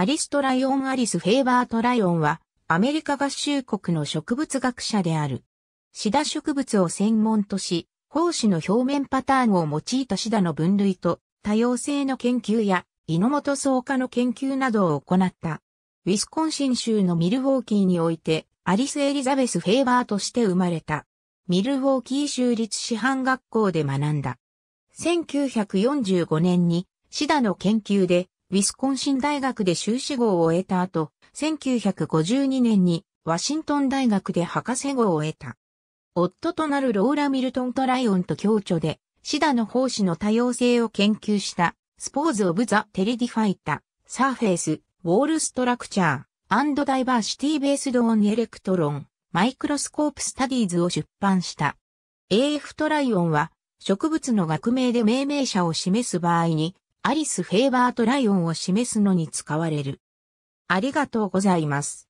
アリストライオン・アリス・フェイバート・ライオンは、アメリカ合衆国の植物学者である。シダ植物を専門とし、胞子の表面パターンを用いたシダの分類と多様性の研究や猪本草科の研究などを行った。ウィスコンシン州のミルウォーキーにおいてアリス・エリザベス・フェイバーとして生まれた。ミルウォーキー州立師範学校で学んだ。1945年にシダの研究でウィスコンシン大学で修士号を得た後、1952年にワシントン大学で博士号を得た。夫となるローラ・ミルトン・トライオンと共著で、シダの奉仕の多様性を研究した、スポーズ・オブ・ザ・テレディファイタ、サーフェイス、ウォール・ストラクチャー、アンド・ダイバーシティ・ベースド・オン・エレクトロン、マイクロスコープ・スタディーズを出版した。AF トライオンは、植物の学名で命名者を示す場合に、アリス・フェーバートライオンを示すのに使われる。ありがとうございます。